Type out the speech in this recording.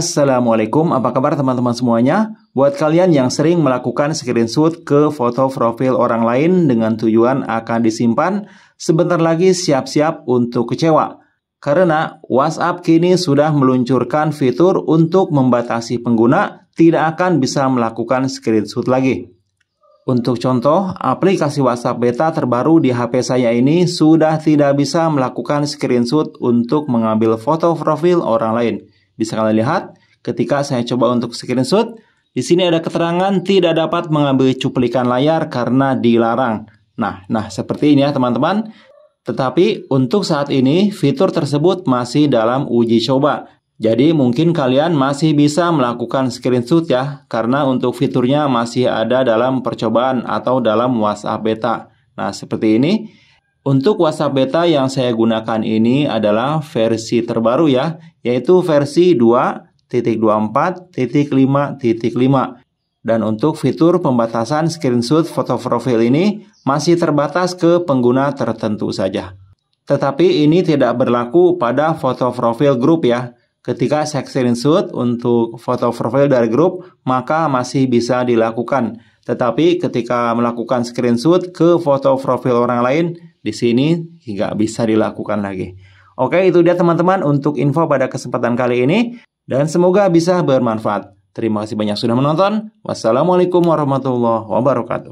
Assalamualaikum, apa kabar teman-teman semuanya? Buat kalian yang sering melakukan screenshot ke foto profil orang lain dengan tujuan akan disimpan, sebentar lagi siap-siap untuk kecewa. Karena WhatsApp kini sudah meluncurkan fitur untuk membatasi pengguna tidak akan bisa melakukan screenshot lagi. Untuk contoh, aplikasi WhatsApp beta terbaru di HP saya ini sudah tidak bisa melakukan screenshot untuk mengambil foto profil orang lain. Bisa kalian lihat, ketika saya coba untuk screenshot, di sini ada keterangan tidak dapat mengambil cuplikan layar karena dilarang. Nah, nah seperti ini ya teman-teman. Tetapi untuk saat ini fitur tersebut masih dalam uji coba. Jadi mungkin kalian masih bisa melakukan screenshot ya karena untuk fiturnya masih ada dalam percobaan atau dalam WhatsApp beta. Nah, seperti ini. Untuk WhatsApp beta yang saya gunakan ini adalah versi terbaru ya yaitu versi 2.24.5.5. Dan untuk fitur pembatasan screenshot foto profil ini masih terbatas ke pengguna tertentu saja. Tetapi ini tidak berlaku pada foto profil grup ya. Ketika saya screenshot untuk foto profil dari grup, maka masih bisa dilakukan. Tetapi ketika melakukan screenshot ke foto profil orang lain, di sini nggak bisa dilakukan lagi. Oke, itu dia teman-teman untuk info pada kesempatan kali ini dan semoga bisa bermanfaat. Terima kasih banyak sudah menonton. Wassalamualaikum warahmatullahi wabarakatuh.